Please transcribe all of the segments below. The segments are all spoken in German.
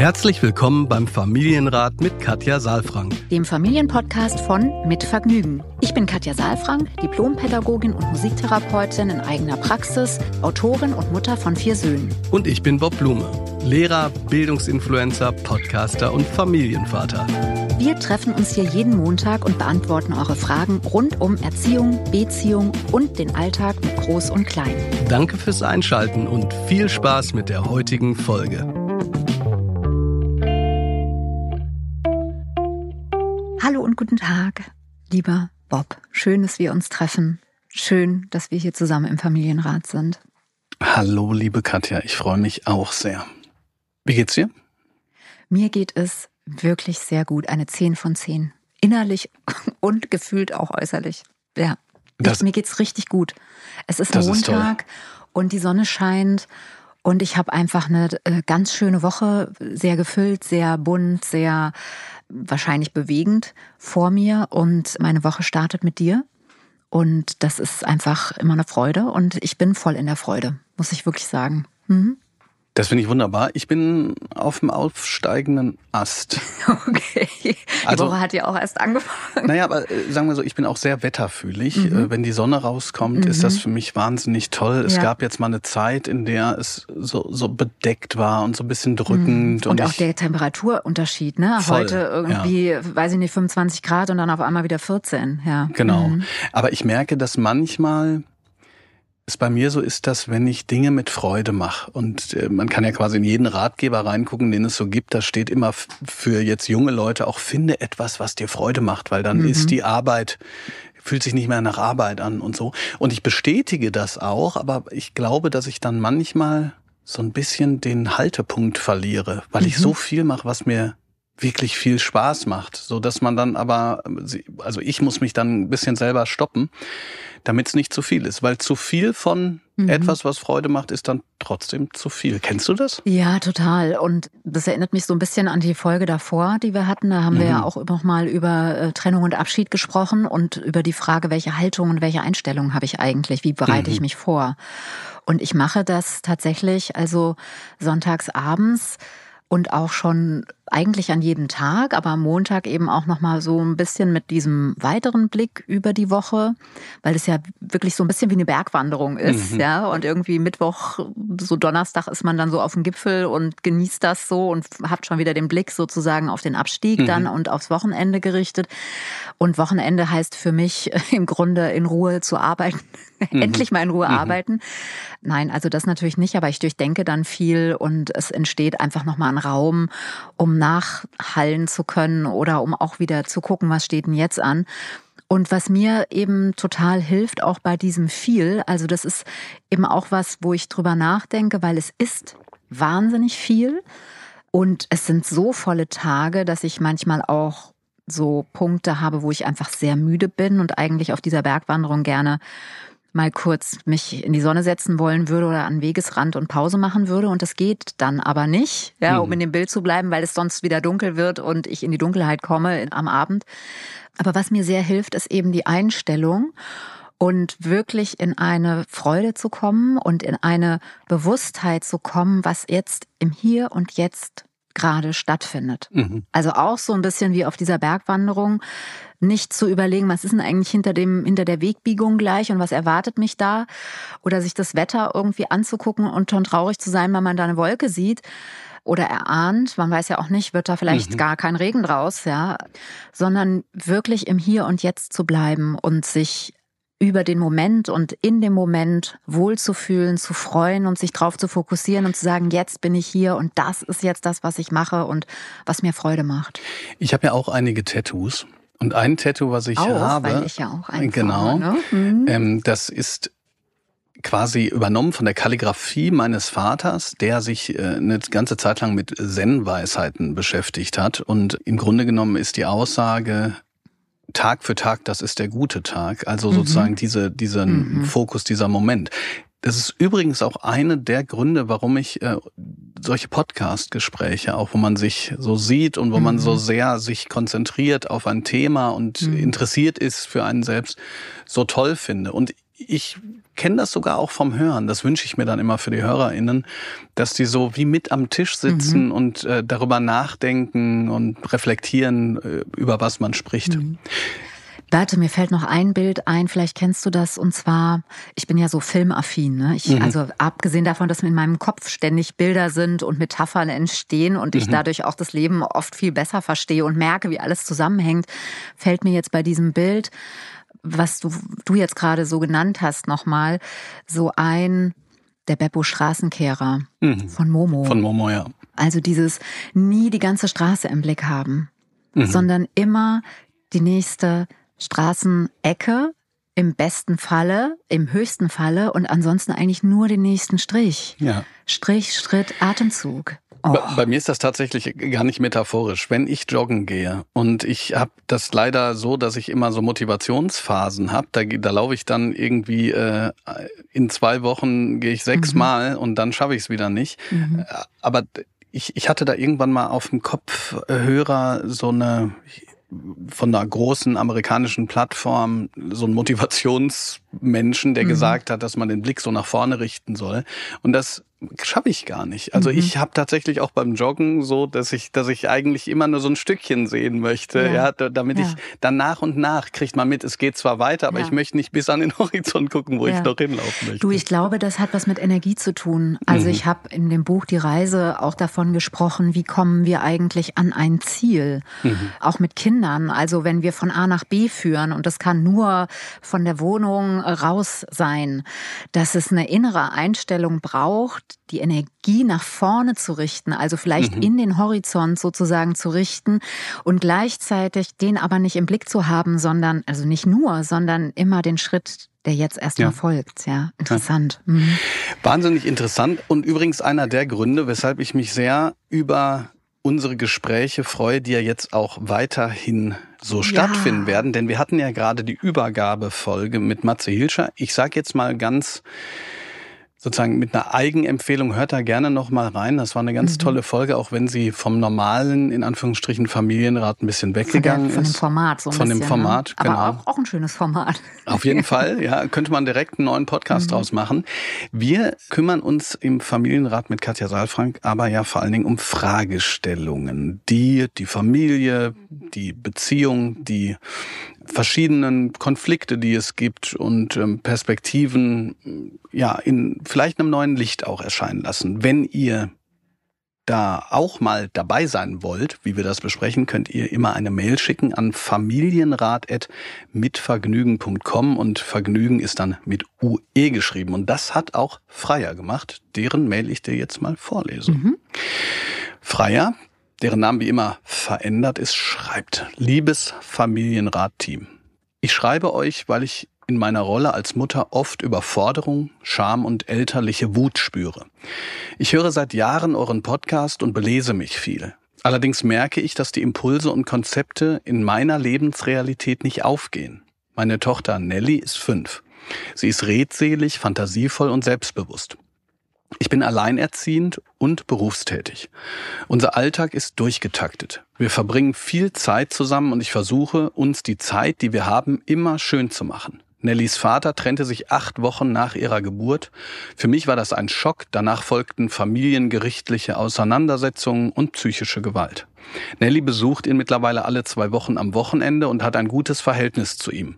Herzlich willkommen beim Familienrat mit Katja Saalfrank, dem Familienpodcast von Mit Vergnügen. Ich bin Katja Saalfrank, Diplompädagogin und Musiktherapeutin in eigener Praxis, Autorin und Mutter von vier Söhnen. Und ich bin Bob Blume, Lehrer, Bildungsinfluencer, Podcaster und Familienvater. Wir treffen uns hier jeden Montag und beantworten eure Fragen rund um Erziehung, Beziehung und den Alltag mit Groß und Klein. Danke fürs Einschalten und viel Spaß mit der heutigen Folge. guten Tag, lieber Bob. Schön, dass wir uns treffen. Schön, dass wir hier zusammen im Familienrat sind. Hallo, liebe Katja, ich freue mich auch sehr. Wie geht's dir? Mir geht es wirklich sehr gut. Eine 10 von 10. Innerlich und gefühlt auch äußerlich. Ja. Das, mir geht's richtig gut. Es ist Montag ist und die Sonne scheint. Und ich habe einfach eine äh, ganz schöne Woche, sehr gefüllt, sehr bunt, sehr wahrscheinlich bewegend vor mir und meine Woche startet mit dir. Und das ist einfach immer eine Freude und ich bin voll in der Freude, muss ich wirklich sagen. Mhm. Das finde ich wunderbar. Ich bin auf dem aufsteigenden Ast. Okay. Die also, Woche hat ja auch erst angefangen. Naja, aber äh, sagen wir so, ich bin auch sehr wetterfühlig. Mhm. Äh, wenn die Sonne rauskommt, mhm. ist das mhm. für mich wahnsinnig toll. Es ja. gab jetzt mal eine Zeit, in der es so, so bedeckt war und so ein bisschen drückend. Mhm. Und, und, auch der Temperaturunterschied, ne? Voll, Heute irgendwie, ja. weiß ich nicht, 25 Grad und dann auf einmal wieder 14. Ja. Genau. Mhm. Aber ich merke, dass manchmal es bei mir so ist, dass wenn ich Dinge mit Freude mache und äh, man kann ja quasi in jeden Ratgeber reingucken, den es so gibt, da steht immer für jetzt junge Leute auch finde etwas, was dir Freude macht, weil dann mhm. ist die Arbeit fühlt sich nicht mehr nach Arbeit an und so. Und ich bestätige das auch, aber ich glaube, dass ich dann manchmal so ein bisschen den Haltepunkt verliere, weil mhm. ich so mhm. viel mache, was mir wirklich viel Spaß macht, so dass man dann aber, also ich muss mich dann ein bisschen selber stoppen, damit es nicht zu viel ist, weil zu viel von mhm. etwas, was Freude macht, ist dann trotzdem zu viel. Kennst du das? Ja, total. Und das erinnert mich so ein bisschen an die Folge davor, die wir hatten. Da haben mhm. wir ja auch nochmal über äh, Trennung und Abschied gesprochen und über die Frage, welche Haltung und welche Einstellung habe ich eigentlich? Wie bereite mhm. ich mich vor? Und ich mache das tatsächlich, also sonntags abends und auch schon eigentlich an jedem Tag, aber am Montag eben auch nochmal so ein bisschen mit diesem weiteren Blick über die Woche, weil es ja wirklich so ein bisschen wie eine Bergwanderung ist, mhm. ja. Und irgendwie Mittwoch, so Donnerstag ist man dann so auf dem Gipfel und genießt das so und hat schon wieder den Blick sozusagen auf den Abstieg mhm. dann und aufs Wochenende gerichtet. Und Wochenende heißt für mich im Grunde in Ruhe zu arbeiten, mhm. endlich mal in Ruhe mhm. arbeiten. Nein, also das natürlich nicht, aber ich durchdenke dann viel und es entsteht einfach nochmal ein Raum, um nachhallen zu können oder um auch wieder zu gucken, was steht denn jetzt an. Und was mir eben total hilft, auch bei diesem viel, also das ist eben auch was, wo ich drüber nachdenke, weil es ist wahnsinnig viel. Und es sind so volle Tage, dass ich manchmal auch so Punkte habe, wo ich einfach sehr müde bin und eigentlich auf dieser Bergwanderung gerne mal kurz mich in die Sonne setzen wollen würde oder an Wegesrand und Pause machen würde. Und das geht dann aber nicht, ja, mhm. um in dem Bild zu bleiben, weil es sonst wieder dunkel wird und ich in die Dunkelheit komme am Abend. Aber was mir sehr hilft, ist eben die Einstellung und wirklich in eine Freude zu kommen und in eine Bewusstheit zu kommen, was jetzt im Hier und Jetzt gerade stattfindet. Mhm. Also auch so ein bisschen wie auf dieser Bergwanderung nicht zu überlegen, was ist denn eigentlich hinter dem, hinter der Wegbiegung gleich und was erwartet mich da? Oder sich das Wetter irgendwie anzugucken und schon traurig zu sein, wenn man da eine Wolke sieht oder erahnt, man weiß ja auch nicht, wird da vielleicht mhm. gar kein Regen draus, ja, sondern wirklich im Hier und Jetzt zu bleiben und sich über den Moment und in dem Moment wohlzufühlen, zu freuen und sich drauf zu fokussieren und zu sagen, jetzt bin ich hier und das ist jetzt das, was ich mache und was mir Freude macht. Ich habe ja auch einige Tattoos und ein Tattoo, was ich auch, habe, weil ich ja auch eins genau, ne? mhm. ähm, das ist quasi übernommen von der Kalligraphie meines Vaters, der sich äh, eine ganze Zeit lang mit Zen-Weisheiten beschäftigt hat. Und im Grunde genommen ist die Aussage, Tag für Tag, das ist der gute Tag. Also mhm. sozusagen mhm. diese, diesen mhm. Fokus, dieser Moment. Das ist übrigens auch eine der Gründe, warum ich äh, solche Podcast-Gespräche, auch wo man sich so sieht und wo mhm. man so mhm. sehr sich konzentriert auf ein Thema und mhm. interessiert ist für einen selbst, so toll finde. Und ich kenne das sogar auch vom Hören. Das wünsche ich mir dann immer für die HörerInnen, dass die so wie mit am Tisch sitzen mhm. und äh, darüber nachdenken und reflektieren, äh, über was man spricht. Mhm. Warte, mir fällt noch ein Bild ein, vielleicht kennst du das, und zwar, ich bin ja so filmaffin, ne? Ich, mhm. also abgesehen davon, dass in meinem Kopf ständig Bilder sind und Metaphern entstehen und mhm. ich dadurch auch das Leben oft viel besser verstehe und merke, wie alles zusammenhängt, fällt mir jetzt bei diesem Bild, was du, du jetzt gerade so genannt hast, nochmal, so ein, der Beppo Straßenkehrer mhm. von Momo. Von Momo, ja. Also dieses nie die ganze Straße im Blick haben, mhm. sondern immer die nächste Straßenecke, im besten Falle, im höchsten Falle und ansonsten eigentlich nur den nächsten Strich. Ja. Strich, Schritt, Atemzug. Oh. Bei, bei, mir ist das tatsächlich gar nicht metaphorisch. Wenn ich joggen gehe und ich habe das leider so, dass ich immer so Motivationsphasen habe, da, da laufe ich dann irgendwie äh, in zwei Wochen gehe ich sechsmal mhm. und dann schaffe ich es wieder nicht. Mhm. Äh, aber ich, ich hatte da irgendwann mal auf dem Kopfhörer so eine, von einer großen amerikanischen Plattform so einen Motivationsmenschen, der mhm. gesagt hat, dass man den Blick so nach vorne richten soll. Und das schaffe ich gar nicht. Also mhm. ich habe tatsächlich auch beim Joggen so, dass ich, dass ich eigentlich immer nur so ein Stückchen sehen möchte, ja, ja damit ja. ich dann nach und nach kriegt man mit, es geht zwar weiter, aber ja. ich möchte nicht bis an den Horizont gucken, wo ich noch hinlaufen möchte. Du, ich glaube, das hat was mit Energie zu tun. Also mhm. ich habe in dem Buch Die Reise auch davon gesprochen, wie kommen wir eigentlich an ein Ziel, mhm. auch mit Kindern. Also wenn wir von A nach B führen und das kann nur von der Wohnung raus sein, dass es eine innere Einstellung braucht, die Energie nach vorne zu richten, also vielleicht mhm. in den Horizont sozusagen zu richten und gleichzeitig den aber nicht im Blick zu haben, sondern, also nicht nur, sondern immer den Schritt der jetzt erstmal ja. folgt. Ja, interessant. Ja. Mhm. Wahnsinnig interessant und übrigens einer der Gründe, weshalb ich mich sehr über unsere Gespräche freue, die ja jetzt auch weiterhin so ja. stattfinden werden, denn wir hatten ja gerade die Übergabefolge mit Matze Hilscher. Ich sage jetzt mal ganz sozusagen mit einer Eigenempfehlung, hört da gerne nochmal rein. Das war eine ganz mhm. tolle Folge, auch wenn sie vom normalen, in Anführungsstrichen, Familienrat ein bisschen weggegangen von der, von ist. Von dem Format, so ein Von bisschen, dem ne? Format, ne? genau. Aber auch, auch, ein schönes Format. Auf jeden Fall, ja, könnte man direkt einen neuen Podcast mhm. draus machen. Wir kümmern uns im Familienrat mit Katja Saalfrank aber ja vor allen Dingen um Fragestellungen, die die Familie, die Beziehung, die verschiedenen Konflikte, die es gibt und ähm, Perspektiven, ja, in vielleicht einem neuen Licht auch erscheinen lassen. Wenn ihr da auch mal dabei sein wollt, wie wir das besprechen, könnt ihr immer eine Mail schicken an familienrat.mitvergnügen.com und Vergnügen ist dann mit UE geschrieben. Und das hat auch Freier gemacht, deren Mail ich dir jetzt mal vorlese. Mhm. Freier deren Namen wie immer verändert ist, schreibt, liebes familienrat ich schreibe euch, weil ich in meiner Rolle als Mutter oft Überforderung, Scham und elterliche Wut spüre. Ich höre seit Jahren euren Podcast und belese mich viel. Allerdings merke ich, dass die Impulse und Konzepte in meiner Lebensrealität nicht aufgehen. Meine Tochter Nelly ist fünf. Sie ist redselig, fantasievoll und selbstbewusst. Ich bin alleinerziehend und berufstätig. Unser Alltag ist durchgetaktet. Wir verbringen viel Zeit zusammen und ich versuche, uns die Zeit, die wir haben, immer schön zu machen. Nellies Vater trennte sich acht Wochen nach ihrer Geburt. Für mich war das ein Schock. Danach folgten familiengerichtliche Auseinandersetzungen und psychische Gewalt. Nelly besucht ihn mittlerweile alle zwei Wochen am Wochenende und hat ein gutes Verhältnis zu ihm.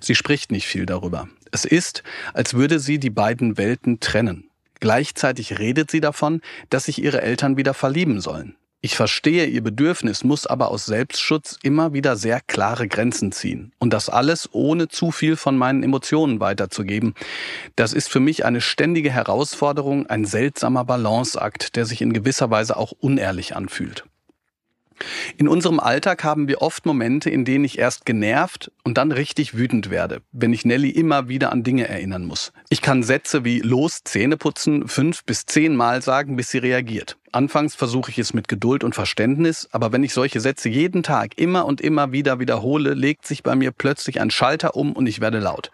Sie spricht nicht viel darüber. Es ist, als würde sie die beiden Welten trennen. Gleichzeitig redet sie davon, dass sich ihre Eltern wieder verlieben sollen. Ich verstehe ihr Bedürfnis, muss aber aus Selbstschutz immer wieder sehr klare Grenzen ziehen. Und das alles ohne zu viel von meinen Emotionen weiterzugeben. Das ist für mich eine ständige Herausforderung, ein seltsamer Balanceakt, der sich in gewisser Weise auch unehrlich anfühlt. In unserem Alltag haben wir oft Momente, in denen ich erst genervt und dann richtig wütend werde, wenn ich Nelly immer wieder an Dinge erinnern muss. Ich kann Sätze wie los Zähne putzen fünf bis zehn Mal sagen, bis sie reagiert. Anfangs versuche ich es mit Geduld und Verständnis, aber wenn ich solche Sätze jeden Tag immer und immer wieder wiederhole, legt sich bei mir plötzlich ein Schalter um und ich werde laut.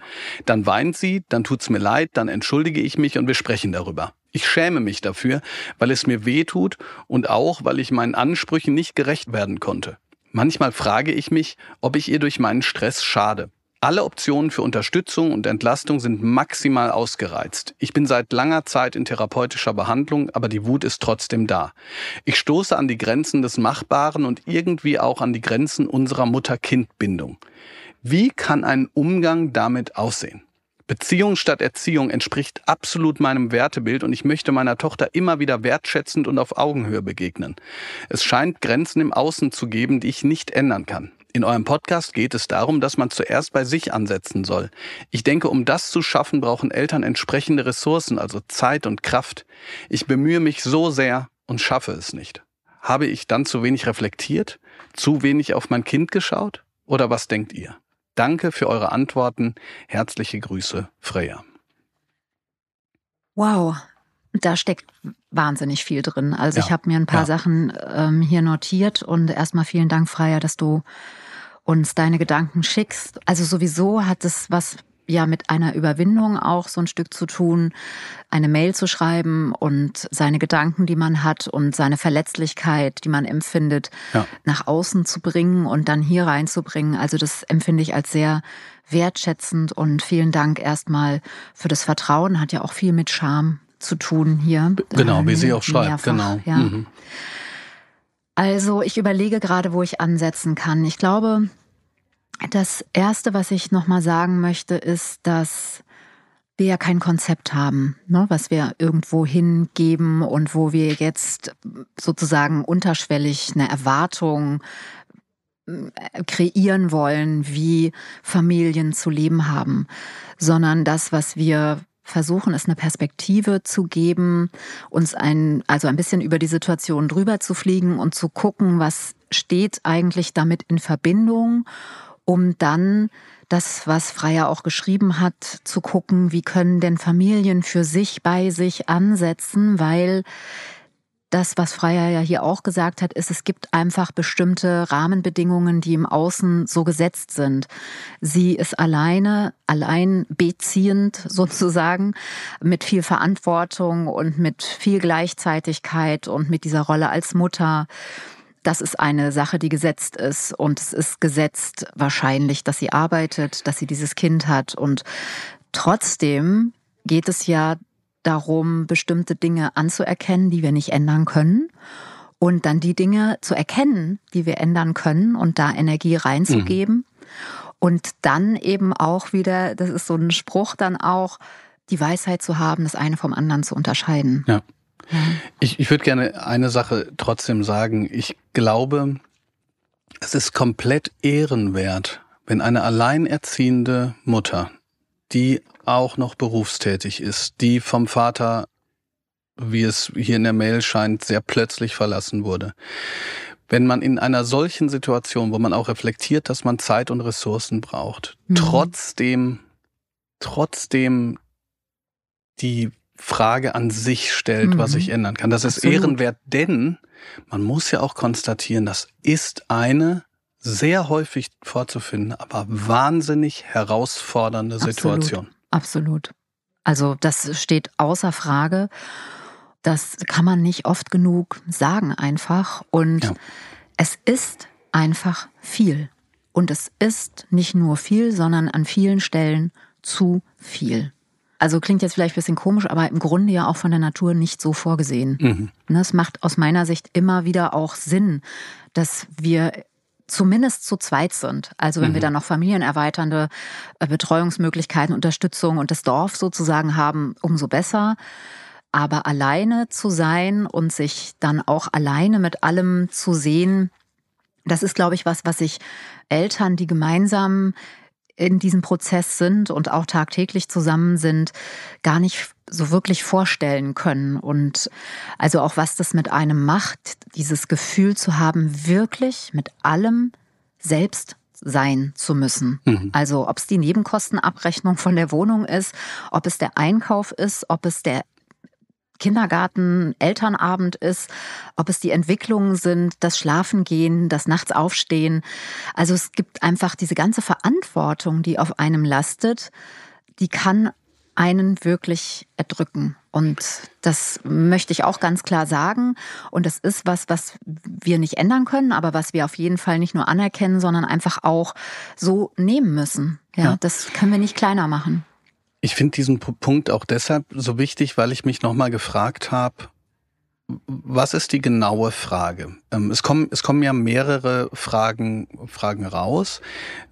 Dann weint sie, dann tut's mir leid, dann entschuldige ich mich und wir sprechen darüber. Ich schäme mich dafür, weil es mir weh tut und auch, weil ich meinen Ansprüchen nicht gerecht werden konnte. Manchmal frage ich mich, ob ich ihr durch meinen Stress schade. Alle Optionen für Unterstützung und Entlastung sind maximal ausgereizt. Ich bin seit langer Zeit in therapeutischer Behandlung, aber die Wut ist trotzdem da. Ich stoße an die Grenzen des Machbaren und irgendwie auch an die Grenzen unserer Mutter-Kind-Bindung. Wie kann ein Umgang damit aussehen? Beziehung statt Erziehung entspricht absolut meinem Wertebild und ich möchte meiner Tochter immer wieder wertschätzend und auf Augenhöhe begegnen. Es scheint Grenzen im Außen zu geben, die ich nicht ändern kann. In eurem Podcast geht es darum, dass man zuerst bei sich ansetzen soll. Ich denke, um das zu schaffen, brauchen Eltern entsprechende Ressourcen, also Zeit und Kraft. Ich bemühe mich so sehr und schaffe es nicht. Habe ich dann zu wenig reflektiert? Zu wenig auf mein Kind geschaut? Oder was denkt ihr? Danke für eure Antworten. Herzliche Grüße, Freya. Wow, da steckt wahnsinnig viel drin. Also ja, ich habe mir ein paar ja. Sachen ähm, hier notiert und erstmal vielen Dank, Freya, dass du uns deine Gedanken schickst. Also sowieso hat es was ja mit einer Überwindung auch so ein Stück zu tun, eine Mail zu schreiben und seine Gedanken, die man hat und seine Verletzlichkeit, die man empfindet, ja. nach außen zu bringen und dann hier reinzubringen. Also das empfinde ich als sehr wertschätzend und vielen Dank erstmal für das Vertrauen. Hat ja auch viel mit Scham zu tun hier. Genau, wie sie auch schreibt, mehrfach, genau. Ja. Mhm. Also ich überlege gerade, wo ich ansetzen kann. Ich glaube, das Erste, was ich nochmal sagen möchte, ist, dass wir ja kein Konzept haben, ne, was wir irgendwo hingeben und wo wir jetzt sozusagen unterschwellig eine Erwartung äh, kreieren wollen, wie Familien zu leben haben, sondern das, was wir versuchen, ist eine Perspektive zu geben, uns ein, also ein bisschen über die Situation drüber zu fliegen und zu gucken, was steht eigentlich damit in Verbindung um dann das, was Freier auch geschrieben hat, zu gucken, wie können denn Familien für sich bei sich ansetzen, weil das, was Freier ja hier auch gesagt hat, ist, es gibt einfach bestimmte Rahmenbedingungen, die im Außen so gesetzt sind. Sie ist alleine, allein beziehend sozusagen, mit viel Verantwortung und mit viel Gleichzeitigkeit und mit dieser Rolle als Mutter das ist eine Sache, die gesetzt ist. Und es ist gesetzt wahrscheinlich, dass sie arbeitet, dass sie dieses Kind hat. Und trotzdem geht es ja darum, bestimmte Dinge anzuerkennen, die wir nicht ändern können. Und dann die Dinge zu erkennen, die wir ändern können und da Energie reinzugeben. Mhm. Und dann eben auch wieder, das ist so ein Spruch dann auch, die Weisheit zu haben, das eine vom anderen zu unterscheiden. Ja. Ich, ich würde gerne eine Sache trotzdem sagen. Ich glaube, es ist komplett ehrenwert, wenn eine alleinerziehende Mutter, die auch noch berufstätig ist, die vom Vater, wie es hier in der Mail scheint, sehr plötzlich verlassen wurde, wenn man in einer solchen Situation, wo man auch reflektiert, dass man Zeit und Ressourcen braucht, mhm. trotzdem, trotzdem die Frage an sich stellt, mhm. was ich ändern kann. Das ist ehrenwert, denn man muss ja auch konstatieren, das ist eine sehr häufig vorzufindende, aber wahnsinnig herausfordernde Absolut. Situation. Absolut. Also das steht außer Frage. Das kann man nicht oft genug sagen einfach. Und ja. es ist einfach viel. Und es ist nicht nur viel, sondern an vielen Stellen zu viel also klingt jetzt vielleicht ein bisschen komisch, aber im Grunde ja auch von der Natur nicht so vorgesehen. Mhm. Das ne, macht aus meiner Sicht immer wieder auch Sinn, dass wir zumindest zu zweit sind. Also wenn mhm. wir dann noch familienerweiternde äh, Betreuungsmöglichkeiten, Unterstützung und das Dorf sozusagen haben, umso besser. Aber alleine zu sein und sich dann auch alleine mit allem zu sehen, das ist, glaube ich, was, was sich Eltern, die gemeinsam in diesem Prozess sind und auch tagtäglich zusammen sind, gar nicht so wirklich vorstellen können. Und also auch was das mit einem macht, dieses Gefühl zu haben, wirklich mit allem selbst sein zu müssen. Mhm. Also ob es die Nebenkostenabrechnung von der Wohnung ist, ob es der Einkauf ist, ob es der Kindergarten, Elternabend ist, ob es die Entwicklungen sind, das Schlafengehen, das Nachts aufstehen. Also es gibt einfach diese ganze Verantwortung, die auf einem lastet, die kann einen wirklich erdrücken. Und das möchte ich auch ganz klar sagen. Und das ist was, was wir nicht ändern können, aber was wir auf jeden Fall nicht nur anerkennen, sondern einfach auch so nehmen müssen. Ja, ja. das können wir nicht kleiner machen. Ich finde diesen Punkt auch deshalb so wichtig, weil ich mich nochmal gefragt habe, was ist die genaue Frage? Ähm, es kommen, es kommen ja mehrere Fragen, Fragen raus.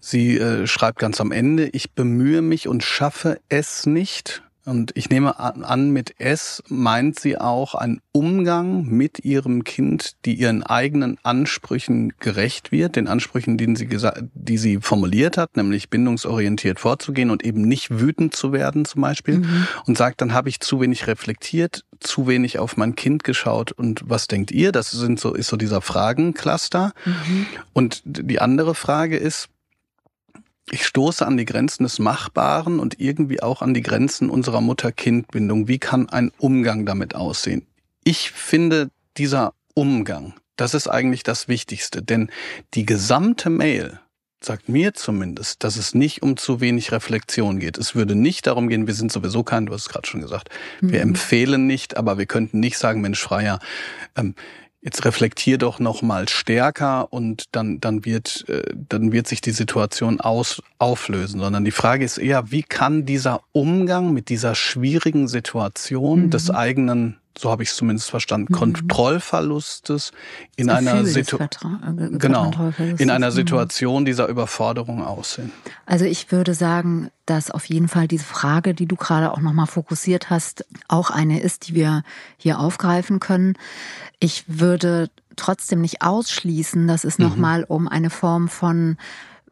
Sie äh, schreibt ganz am Ende, ich bemühe mich und schaffe es nicht, und ich nehme an, mit S meint sie auch einen Umgang mit ihrem Kind, die ihren eigenen Ansprüchen gerecht wird, den Ansprüchen, die sie, die sie formuliert hat, nämlich bindungsorientiert vorzugehen und eben nicht wütend zu werden zum Beispiel. Mhm. Und sagt, dann habe ich zu wenig reflektiert, zu wenig auf mein Kind geschaut und was denkt ihr? Das sind so, ist so dieser Fragencluster. Mhm. Und die andere Frage ist, ich stoße an die Grenzen des Machbaren und irgendwie auch an die Grenzen unserer Mutter-Kind-Bindung. Wie kann ein Umgang damit aussehen? Ich finde, dieser Umgang, das ist eigentlich das Wichtigste, denn die gesamte Mail sagt mir zumindest, dass es nicht um zu wenig Reflexion geht. Es würde nicht darum gehen, wir sind sowieso kein, du hast es gerade schon gesagt, wir mhm. empfehlen nicht, aber wir könnten nicht sagen, Mensch Freier, ähm, jetzt reflektier doch noch mal stärker und dann dann wird äh, dann wird sich die Situation aus auflösen, sondern die Frage ist eher, wie kann dieser Umgang mit dieser schwierigen Situation mhm. des eigenen so habe ich es zumindest verstanden, mhm. Kontrollverlustes in einer Situation, äh, genau, in einer mhm. Situation dieser Überforderung aussehen. Also ich würde sagen, dass auf jeden Fall diese Frage, die du gerade auch nochmal fokussiert hast, auch eine ist, die wir hier aufgreifen können. Ich würde trotzdem nicht ausschließen, dass es mhm. nochmal um eine Form von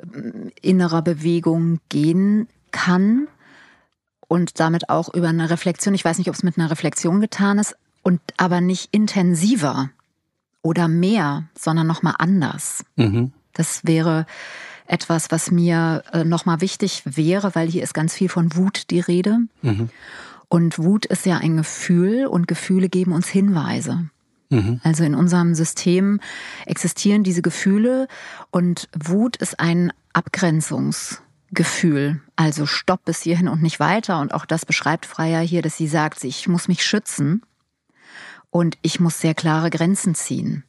ähm, innerer Bewegung gehen kann, und damit auch über eine Reflexion. Ich weiß nicht, ob es mit einer Reflexion getan ist und aber nicht intensiver oder mehr, sondern noch mal anders. Mhm. Das wäre etwas, was mir äh, noch mal wichtig wäre, weil hier ist ganz viel von Wut die Rede. Mhm. Und Wut ist ja ein Gefühl und Gefühle geben uns Hinweise. Mhm. Also in unserem System existieren diese Gefühle und Wut ist ein Abgrenzungs Gefühl. Also stopp bis hierhin und nicht weiter. Und auch das beschreibt Freier hier, dass sie sagt, ich muss mich schützen und ich muss sehr klare Grenzen ziehen.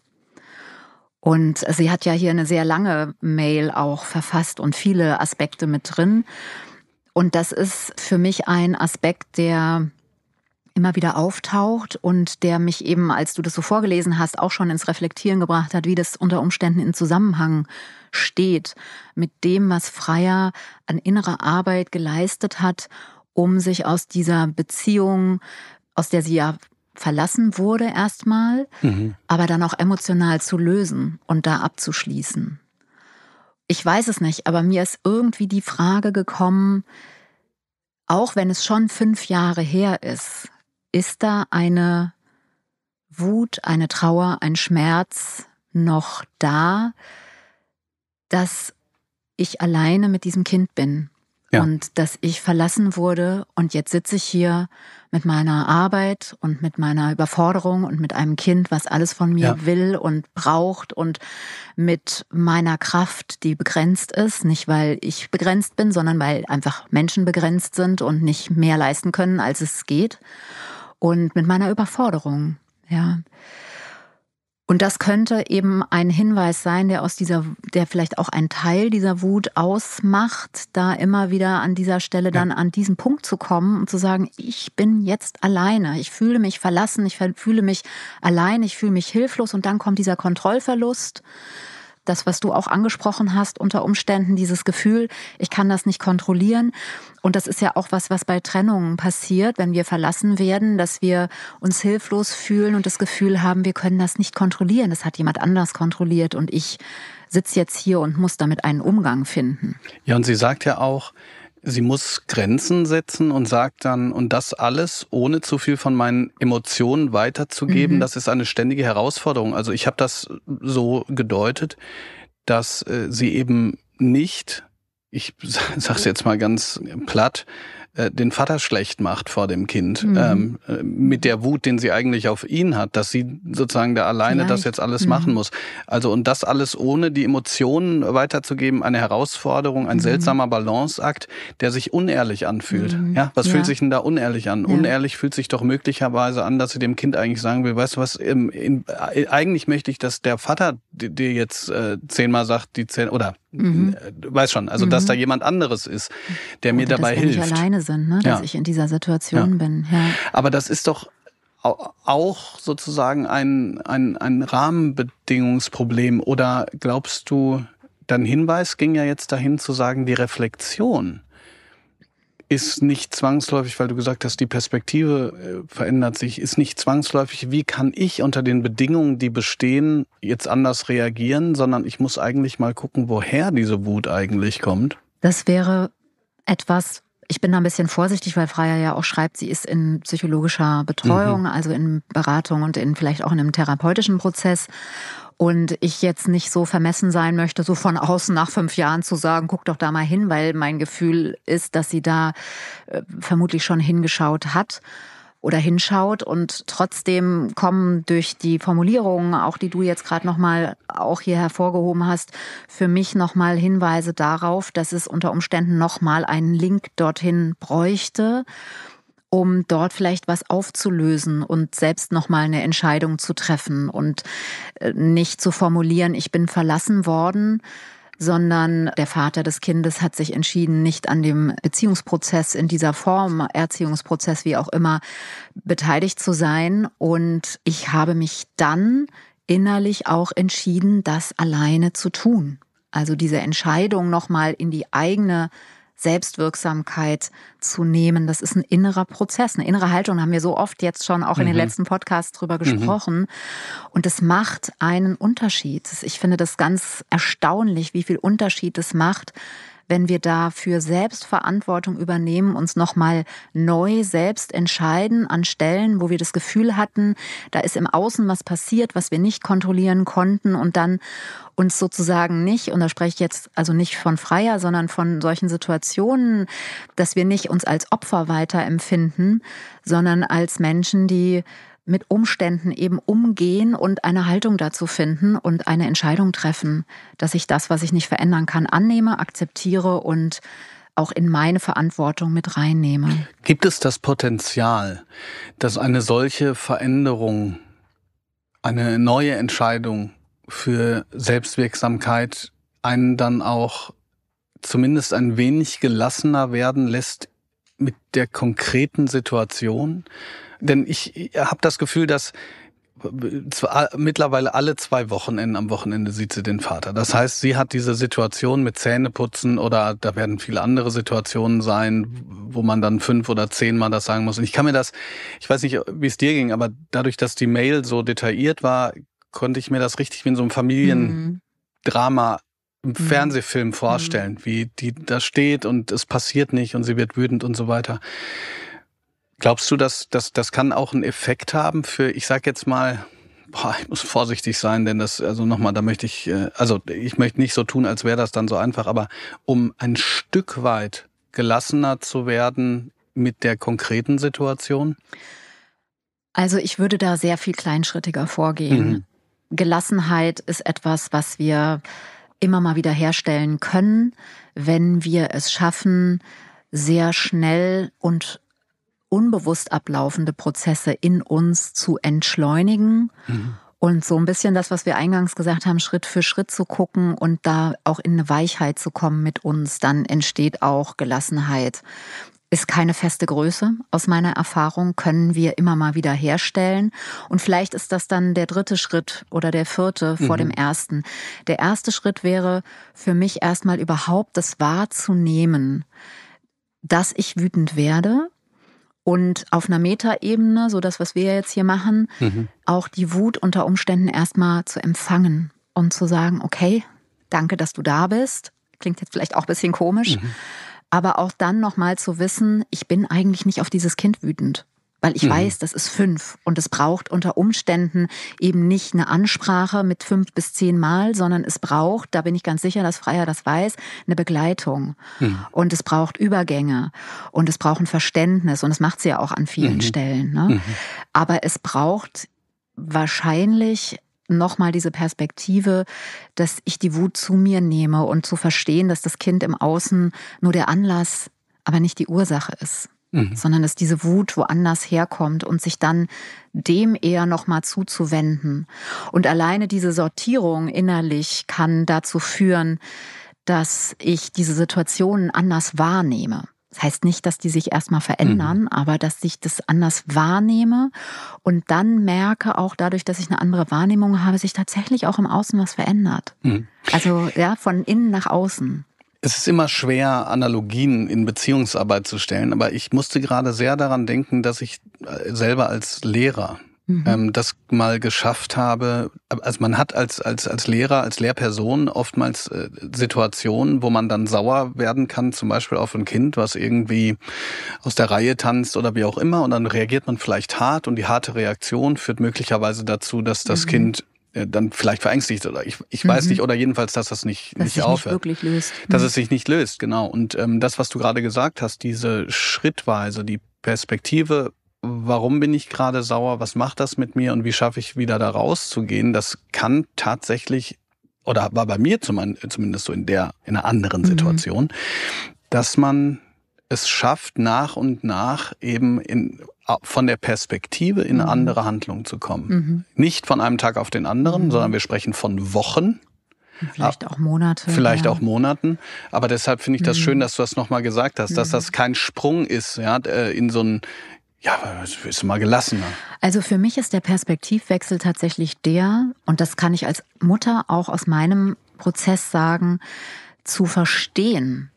Und sie hat ja hier eine sehr lange Mail auch verfasst und viele Aspekte mit drin. Und das ist für mich ein Aspekt, der immer wieder auftaucht und der mich eben, als du das so vorgelesen hast, auch schon ins Reflektieren gebracht hat, wie das unter Umständen in Zusammenhang steht mit dem, was Freier an innerer Arbeit geleistet hat, um sich aus dieser Beziehung, aus der sie ja verlassen wurde erstmal, mhm. aber dann auch emotional zu lösen und da abzuschließen. Ich weiß es nicht, aber mir ist irgendwie die Frage gekommen, auch wenn es schon fünf Jahre her ist, ist da eine Wut, eine Trauer, ein Schmerz noch da, dass ich alleine mit diesem Kind bin ja. und dass ich verlassen wurde und jetzt sitze ich hier mit meiner Arbeit und mit meiner Überforderung und mit einem Kind, was alles von mir ja. will und braucht und mit meiner Kraft, die begrenzt ist, nicht weil ich begrenzt bin, sondern weil einfach Menschen begrenzt sind und nicht mehr leisten können, als es geht und mit meiner Überforderung, ja. Und das könnte eben ein Hinweis sein, der aus dieser, der vielleicht auch einen Teil dieser Wut ausmacht, da immer wieder an dieser Stelle dann an diesen Punkt zu kommen und zu sagen, ich bin jetzt alleine, ich fühle mich verlassen, ich fühle mich allein, ich fühle mich hilflos und dann kommt dieser Kontrollverlust das, was du auch angesprochen hast, unter Umständen dieses Gefühl, ich kann das nicht kontrollieren. Und das ist ja auch was, was bei Trennungen passiert, wenn wir verlassen werden, dass wir uns hilflos fühlen und das Gefühl haben, wir können das nicht kontrollieren. Das hat jemand anders kontrolliert und ich sitze jetzt hier und muss damit einen Umgang finden. Ja, und sie sagt ja auch, Sie muss Grenzen setzen und sagt dann, und das alles, ohne zu viel von meinen Emotionen weiterzugeben, mhm. das ist eine ständige Herausforderung. Also ich habe das so gedeutet, dass äh, sie eben nicht, ich sag's jetzt mal ganz platt, äh, den Vater schlecht macht vor dem Kind, mhm. ähm, äh, mit der Wut, den sie eigentlich auf ihn hat, dass sie sozusagen da alleine Vielleicht. das jetzt alles mhm. machen muss. Also und das alles ohne die Emotionen weiterzugeben, eine Herausforderung, ein mhm. seltsamer Balanceakt, der sich unehrlich anfühlt. Mhm. Ja, was ja. fühlt sich denn da unehrlich an? Ja. Unehrlich fühlt sich doch möglicherweise an, dass sie dem Kind eigentlich sagen will, weißt du was, ähm, in, in, äh, eigentlich möchte ich, dass der Vater dir jetzt äh, zehnmal sagt, die zehn oder Mhm. Äh, du weißt schon, also mhm. dass da mhm. jemand anderes ist, der oh mir Oder dabei dass wir Nicht alleine sind, ne? dass ja. ich in dieser Situation ja. bin. Ja. Aber das ist doch auch sozusagen ein, ein, ein Rahmenbedingungsproblem. Oder glaubst du, dein Hinweis ging ja jetzt dahin zu sagen, die Reflexion ist nicht zwangsläufig, weil du gesagt hast, die Perspektive äh, verändert sich, ist nicht zwangsläufig, wie kann ich unter den Bedingungen, die bestehen, jetzt anders reagieren, sondern ich muss eigentlich mal gucken, woher diese Wut eigentlich kommt. Das wäre etwas, ich bin da ein bisschen vorsichtig, weil Freier ja auch schreibt, sie ist in psychologischer Betreuung, mhm. also in Beratung und in vielleicht auch in einem therapeutischen Prozess und ich jetzt nicht so vermessen sein möchte, so von außen nach fünf Jahren zu sagen, guck doch da mal hin, weil mein Gefühl ist, dass sie da äh, vermutlich schon hingeschaut hat oder hinschaut und trotzdem kommen durch die Formulierungen, auch die du jetzt gerade noch mal auch hier hervorgehoben hast, für mich noch mal Hinweise darauf, dass es unter Umständen noch mal einen Link dorthin bräuchte um dort vielleicht was aufzulösen und selbst nochmal eine Entscheidung zu treffen und äh, nicht zu formulieren, ich bin verlassen worden, sondern der Vater des Kindes hat sich entschieden, nicht an dem Beziehungsprozess in dieser Form, Erziehungsprozess wie auch immer, beteiligt zu sein. Und ich habe mich dann innerlich auch entschieden, das alleine zu tun. Also diese Entscheidung nochmal in die eigene Selbstwirksamkeit zu nehmen. Das ist ein innerer Prozess, eine innere Haltung. Da haben wir so oft jetzt schon auch mhm. in den mhm. letzten Podcasts drüber mhm. gesprochen. Mhm. Und es macht einen Unterschied. Ich finde das ganz erstaunlich, wie viel Unterschied es macht, wenn wir da für Selbstverantwortung übernehmen, uns nochmal neu selbst entscheiden an Stellen, wo wir das Gefühl hatten, da ist im Außen was passiert, was wir nicht kontrollieren konnten und dann uns sozusagen nicht, und da spreche ich jetzt also nicht von Freier, sondern von solchen Situationen, dass wir nicht uns als Opfer weiter empfinden, sondern als Menschen, die mit Umständen eben umgehen und eine Haltung dazu finden und eine Entscheidung treffen, dass ich das, was ich nicht verändern kann, annehme, akzeptiere und auch in meine Verantwortung mit reinnehme. Gibt es das Potenzial, dass eine solche Veränderung, eine neue Entscheidung für Selbstwirksamkeit einen dann auch zumindest ein wenig gelassener werden lässt mit der konkreten Situation? Denn ich habe das Gefühl, dass äh, äh, mittlerweile alle zwei Wochenenden am Wochenende sieht sie den Vater. Das heißt, sie hat diese Situation mit Zähneputzen oder da werden viele andere Situationen sein, wo man dann fünf oder zehnmal das sagen muss. Und ich kann mir das, ich weiß nicht, wie es dir ging, aber dadurch, dass die Mail so detailliert war, konnte ich mir das richtig wie in so einem mhm. Familiendrama im mhm. Fernsehfilm mhm. vorstellen, mhm. wie die da steht und es passiert nicht und sie wird wütend und so weiter. Glaubst du, dass, dass das kann auch einen Effekt haben für, ich sag jetzt mal, boah, ich muss vorsichtig sein, denn das, also nochmal, da möchte ich, äh, also ich möchte nicht so tun, als wäre das dann so einfach, aber um ein Stück weit gelassener zu werden mit der konkreten Situation? Also ich würde da sehr viel kleinschrittiger vorgehen. Mhm. Gelassenheit ist etwas, was wir immer mal wieder herstellen können, wenn wir es schaffen, sehr schnell und unbewusst ablaufende Prozesse in uns zu entschleunigen mhm. und so ein bisschen das, was wir eingangs gesagt haben, Schritt für Schritt zu gucken und da auch in eine Weichheit zu kommen mit uns, dann entsteht auch Gelassenheit ist keine feste Größe. Aus meiner Erfahrung können wir immer mal wieder herstellen. Und vielleicht ist das dann der dritte Schritt oder der vierte vor mhm. dem ersten. Der erste Schritt wäre für mich erstmal überhaupt das wahrzunehmen, dass ich wütend werde und auf einer Metaebene, so das, was wir jetzt hier machen, mhm. auch die Wut unter Umständen erstmal zu empfangen und zu sagen, okay, danke, dass du da bist. Klingt jetzt vielleicht auch ein bisschen komisch. Mhm aber auch dann nochmal zu wissen, ich bin eigentlich nicht auf dieses Kind wütend weil ich mhm. weiß, das ist fünf und es braucht unter Umständen eben nicht eine Ansprache mit fünf bis zehn Mal, sondern es braucht, da bin ich ganz sicher, dass Freier das weiß, eine Begleitung mhm. und es braucht Übergänge und es braucht ein Verständnis und das macht sie ja auch an vielen mhm. Stellen. Ne? Mhm. Aber es braucht wahrscheinlich nochmal diese Perspektive, dass ich die Wut zu mir nehme und zu verstehen, dass das Kind im Außen nur der Anlass, aber nicht die Ursache ist. Mhm. sondern dass diese Wut woanders herkommt und sich dann dem eher nochmal zuzuwenden. Und alleine diese Sortierung innerlich kann dazu führen, dass ich diese Situationen anders wahrnehme. Das heißt nicht, dass die sich erstmal verändern, mhm. aber dass ich das anders wahrnehme und dann merke auch dadurch, dass ich eine andere Wahrnehmung habe, sich tatsächlich auch im Außen was verändert. Mhm. Also ja, von innen nach außen. Es ist immer schwer, Analogien in Beziehungsarbeit zu stellen, aber ich musste gerade sehr daran denken, dass ich äh, selber als Lehrer mhm. Ähm, das mal geschafft habe. Also man hat als, als, als Lehrer, als Lehrperson oftmals äh, Situationen, wo man dann sauer werden kann, zum Beispiel auf ein Kind, was irgendwie aus der Reihe tanzt oder wie auch immer. Und dann reagiert man vielleicht hart und die harte Reaktion führt möglicherweise dazu, dass das mhm. Kind äh, dann vielleicht verängstigt oder ich, ich weiß mhm. nicht oder jedenfalls, dass das nicht, dass nicht aufhört. Nicht löst. Dass mhm. es sich nicht löst, genau. Und ähm, das, was du gerade gesagt hast, diese schrittweise, die Perspektive warum bin ich gerade sauer, was macht das mit mir und wie schaffe ich wieder da rauszugehen, das kann tatsächlich, oder war bei mir zumindest so in der, in einer anderen mhm. Situation, mhm. dass man es schafft, nach und nach eben in, von der Perspektive in eine mhm. andere Handlung zu kommen. Mhm. Nicht von einem Tag auf den anderen, mhm. sondern wir sprechen von Wochen. Vielleicht ah, auch Monate. Vielleicht ja. auch Monaten. Aber deshalb finde ich das mhm. schön, dass du das nochmal gesagt hast, dass mhm. das kein Sprung ist, ja, äh, in so ein, ja, aber bist du mal gelassener. Also für mich ist der Perspektivwechsel tatsächlich der, und das kann ich als Mutter auch aus meinem Prozess sagen, zu verstehen,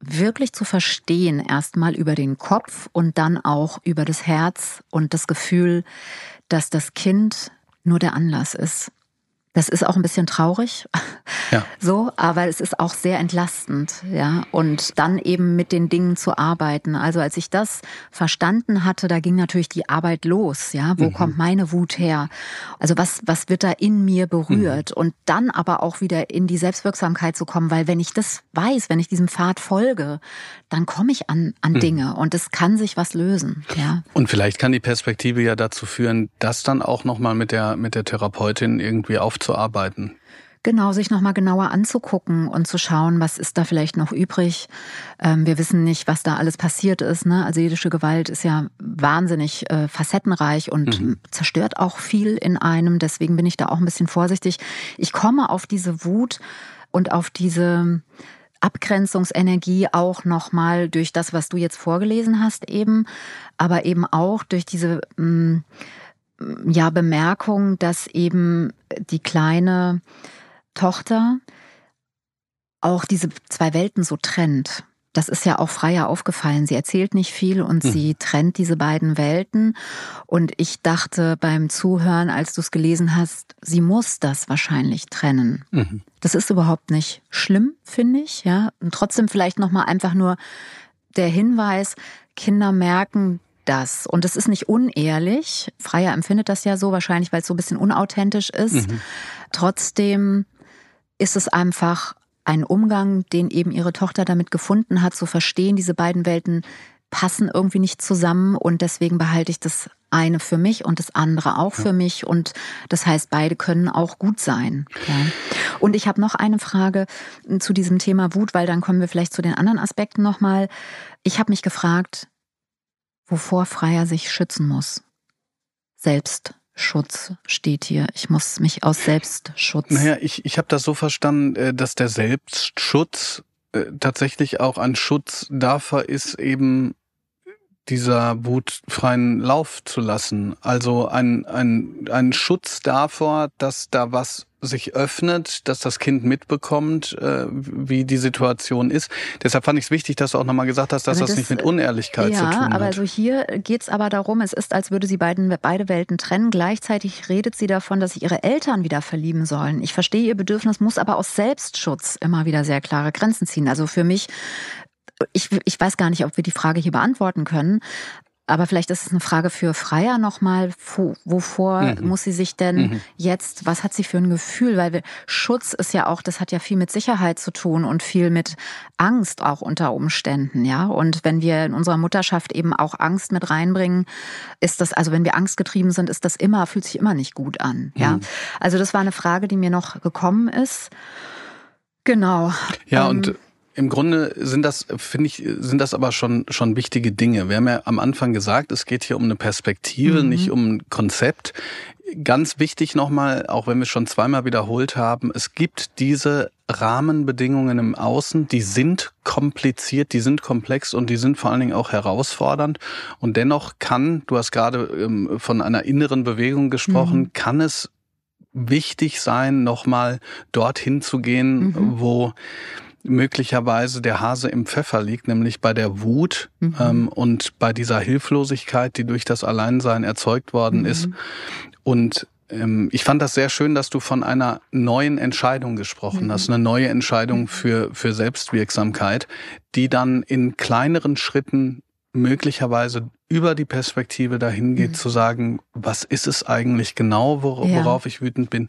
wirklich zu verstehen, erstmal über den Kopf und dann auch über das Herz und das Gefühl, dass das Kind nur der Anlass ist. Das ist auch ein bisschen traurig, ja. so, aber es ist auch sehr entlastend, ja. Und dann eben mit den Dingen zu arbeiten. Also als ich das verstanden hatte, da ging natürlich die Arbeit los, ja. Wo mhm. kommt meine Wut her? Also was was wird da in mir berührt? Mhm. Und dann aber auch wieder in die Selbstwirksamkeit zu kommen, weil wenn ich das weiß, wenn ich diesem Pfad folge, dann komme ich an an mhm. Dinge und es kann sich was lösen, ja. Und vielleicht kann die Perspektive ja dazu führen, das dann auch nochmal mit der mit der Therapeutin irgendwie aufzunehmen zu arbeiten. Genau, sich nochmal genauer anzugucken und zu schauen, was ist da vielleicht noch übrig. Ähm, wir wissen nicht, was da alles passiert ist. Ne? Also jüdische Gewalt ist ja wahnsinnig äh, facettenreich und mhm. zerstört auch viel in einem. Deswegen bin ich da auch ein bisschen vorsichtig. Ich komme auf diese Wut und auf diese Abgrenzungsenergie auch nochmal durch das, was du jetzt vorgelesen hast eben, aber eben auch durch diese... Mh, mm, ja, Bemerkung, dass eben die kleine Tochter auch diese zwei Welten so trennt. Das ist ja auch Freier aufgefallen. Sie erzählt nicht viel und hm. sie trennt diese beiden Welten. Und ich dachte beim Zuhören, als du es gelesen hast, sie muss das wahrscheinlich trennen. Mhm. Das ist überhaupt nicht schlimm, finde ich. Ja, und trotzdem vielleicht noch mal einfach nur der Hinweis: Kinder merken, das. Und es ist nicht unehrlich. Freier empfindet das ja so wahrscheinlich, weil es so ein bisschen unauthentisch ist. Mhm. Trotzdem ist es einfach ein Umgang, den eben ihre Tochter damit gefunden hat, zu verstehen, diese beiden Welten passen irgendwie nicht zusammen und deswegen behalte ich das eine für mich und das andere auch ja. für mich. Und das heißt, beide können auch gut sein. Ja. Und ich habe noch eine Frage äh, zu diesem Thema Wut, weil dann kommen wir vielleicht zu den anderen Aspekten nochmal. Ich habe mich gefragt, wovor Freier sich schützen muss. Selbstschutz steht hier. Ich muss mich aus Selbstschutz. Naja, ich, ich habe das so verstanden, äh, dass der Selbstschutz äh, tatsächlich auch ein Schutz davor ist, eben dieser Wut freien Lauf zu lassen. Also ein, ein, ein Schutz davor, dass da was sich öffnet, dass das Kind mitbekommt, äh, wie die Situation ist. Deshalb fand ich es wichtig, dass du auch nochmal gesagt hast, dass das, das, nicht mit Unehrlichkeit äh, ja, zu tun hat. Ja, aber also hier geht's aber darum, es ist, als würde sie beiden, beide Welten trennen. Gleichzeitig redet sie davon, dass sich ihre Eltern wieder verlieben sollen. Ich verstehe ihr Bedürfnis, muss aber aus Selbstschutz immer wieder sehr klare Grenzen ziehen. Also für mich ich, ich weiß gar nicht, ob wir die Frage hier beantworten können. Aber vielleicht ist es eine Frage für Freier nochmal. Wovor mhm. muss sie sich denn mhm. jetzt, was hat sie für ein Gefühl? Weil wir, Schutz ist ja auch, das hat ja viel mit Sicherheit zu tun und viel mit Angst auch unter Umständen, ja. Und wenn wir in unserer Mutterschaft eben auch Angst mit reinbringen, ist das, also wenn wir angstgetrieben sind, ist das immer, fühlt sich immer nicht gut an, ja. Mhm. Also das war eine Frage, die mir noch gekommen ist. Genau. Ja, ähm, und im Grunde sind das, finde ich, sind das aber schon, schon wichtige Dinge. Wir haben ja am Anfang gesagt, es geht hier um eine Perspektive, mhm. nicht um ein Konzept. Ganz wichtig nochmal, auch wenn wir schon zweimal wiederholt haben, es gibt diese Rahmenbedingungen im Außen, die sind kompliziert, die sind komplex und die sind vor allen Dingen auch herausfordernd. Und dennoch kann, du hast gerade ähm, von einer inneren Bewegung gesprochen, mhm. kann es wichtig sein, nochmal dorthin zu gehen, mhm. wo möglicherweise der Hase im Pfeffer liegt, nämlich bei der Wut mhm. ähm, und bei dieser Hilflosigkeit, die durch das Alleinsein erzeugt worden mhm. ist. Und ähm, ich fand das sehr schön, dass du von einer neuen Entscheidung gesprochen mhm. hast, eine neue Entscheidung mhm. für, für Selbstwirksamkeit, die dann in kleineren Schritten möglicherweise über die Perspektive dahin geht, mhm. zu sagen, was ist es eigentlich genau, wor ja. worauf ich wütend bin.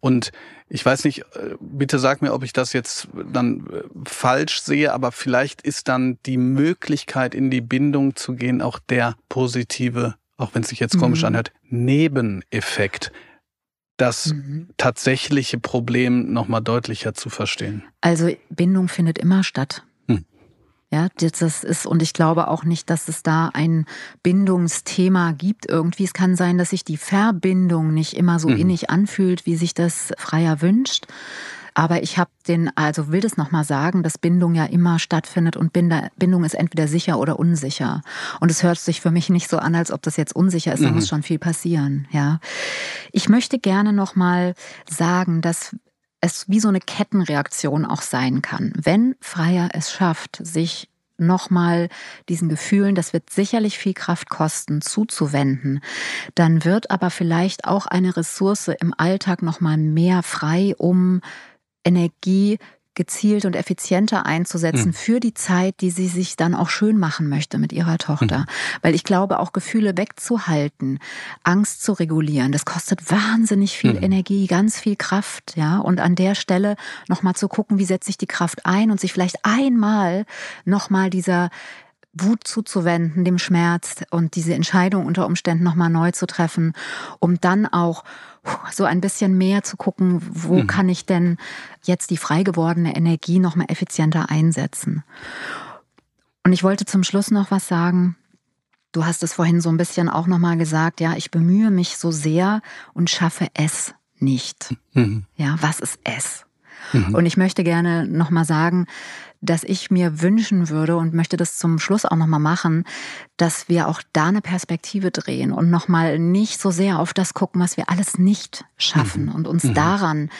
Und ich weiß nicht, äh, bitte sag mir, ob ich das jetzt äh, dann äh, falsch sehe, aber vielleicht ist dann die Möglichkeit, in die Bindung zu gehen, auch der positive, auch wenn es sich jetzt mhm. komisch mhm. anhört, Nebeneffekt das mhm. tatsächliche Problem nochmal deutlicher zu verstehen. Also Bindung findet immer statt. Ja, das ist, und ich glaube auch nicht, dass es da ein Bindungsthema gibt irgendwie. Es kann sein, dass sich die Verbindung nicht immer so mhm. innig anfühlt, wie sich das Freier wünscht. Aber ich habe den, also will das nochmal sagen, dass Bindung ja immer stattfindet und Bindung ist entweder sicher oder unsicher. Und es hört sich für mich nicht so an, als ob das jetzt unsicher ist, da muss mhm. schon viel passieren, ja. Ich möchte gerne nochmal sagen, dass es wie so eine Kettenreaktion auch sein kann. Wenn Freier es schafft, sich nochmal diesen Gefühlen, das wird sicherlich viel Kraft kosten, zuzuwenden, dann wird aber vielleicht auch eine Ressource im Alltag nochmal mehr frei, um Energie gezielt und effizienter einzusetzen mhm. für die Zeit, die sie sich dann auch schön machen möchte mit ihrer Tochter. Mhm. Weil ich glaube, auch Gefühle wegzuhalten, Angst zu regulieren, das kostet wahnsinnig viel mhm. Energie, ganz viel Kraft, ja. Und an der Stelle nochmal zu gucken, wie setze ich die Kraft ein und sich vielleicht einmal nochmal dieser Wut zuzuwenden, dem Schmerz und diese Entscheidung unter Umständen nochmal neu zu treffen, um dann auch so ein bisschen mehr zu gucken, wo mhm. kann ich denn jetzt die freigewordene gewordene Energie nochmal effizienter einsetzen. Und ich wollte zum Schluss noch was sagen. Du hast es vorhin so ein bisschen auch nochmal gesagt, ja, ich bemühe mich so sehr und schaffe es nicht. Mhm. Ja, was ist es? Mhm. Und ich möchte gerne nochmal sagen, dass ich mir wünschen würde und möchte das zum Schluss auch nochmal machen, dass wir auch da eine Perspektive drehen und nochmal nicht so sehr auf das gucken, was wir alles nicht schaffen mhm. und uns mhm. daran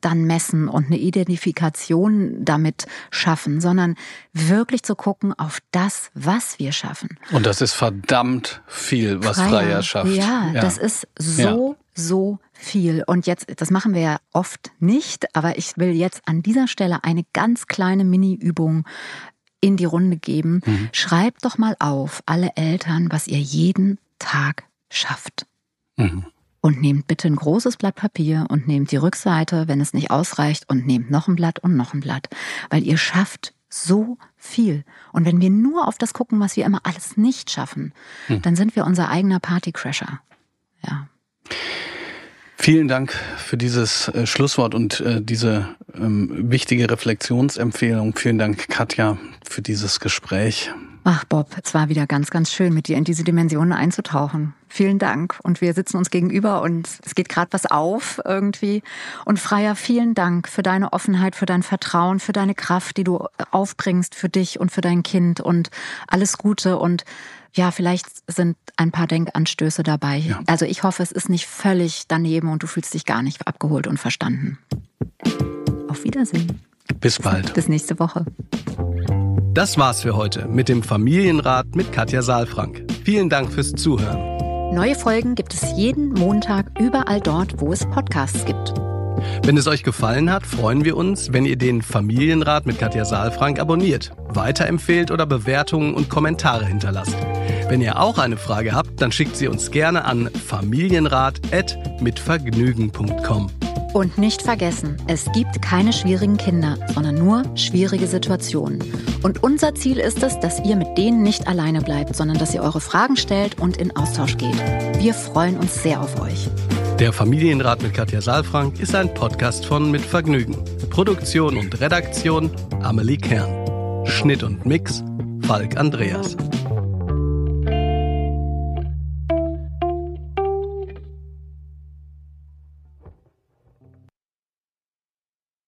dann messen und eine Identifikation damit schaffen, sondern wirklich zu gucken auf das, was wir schaffen. Und das ist verdammt viel, was Freier, Freier schafft. Ja, ja, das ist so ja so viel. Und jetzt, das machen wir ja oft nicht, aber ich will jetzt an dieser Stelle eine ganz kleine Mini-Übung in die Runde geben. Mhm. Schreibt doch mal auf, alle Eltern, was ihr jeden Tag schafft. Mhm. Und nehmt bitte ein großes Blatt Papier und nehmt die Rückseite, wenn es nicht ausreicht, und nehmt noch ein Blatt und noch ein Blatt, weil ihr schafft so viel. Und wenn wir nur auf das gucken, was wir immer alles nicht schaffen, mhm. dann sind wir unser eigener Partycrasher. Ja. Vielen Dank für dieses äh, Schlusswort und äh, diese ähm, wichtige Reflexionsempfehlung. Vielen Dank, Katja, für dieses Gespräch. Ach, Bob, es war wieder ganz, ganz schön, mit dir in diese Dimensionen einzutauchen. Vielen Dank. Und wir sitzen uns gegenüber und es geht gerade was auf irgendwie. Und Freier, vielen Dank für deine Offenheit, für dein Vertrauen, für deine Kraft, die du aufbringst für dich und für dein Kind und alles Gute und ja, vielleicht sind ein paar Denkanstöße dabei. Ja. Also ich hoffe, es ist nicht völlig daneben und du fühlst dich gar nicht abgeholt und verstanden. Auf Wiedersehen. Bis bald. Bis nächste Woche. Das war's für heute mit dem Familienrat mit Katja Saalfrank. Vielen Dank fürs Zuhören. Neue Folgen gibt es jeden Montag überall dort, wo es Podcasts gibt. Wenn es euch gefallen hat, freuen wir uns, wenn ihr den Familienrat mit Katja Saalfrank abonniert, weiterempfehlt oder Bewertungen und Kommentare hinterlasst. Wenn ihr auch eine Frage habt, dann schickt sie uns gerne an familienrat.mitvergnügen.com. Und nicht vergessen, es gibt keine schwierigen Kinder, sondern nur schwierige Situationen. Und unser Ziel ist es, dass ihr mit denen nicht alleine bleibt, sondern dass ihr eure Fragen stellt und in Austausch geht. Wir freuen uns sehr auf euch. Der Familienrat mit Katja Saalfrank ist ein Podcast von Mit Vergnügen. Produktion und Redaktion Amelie Kern. Schnitt und Mix Falk Andreas.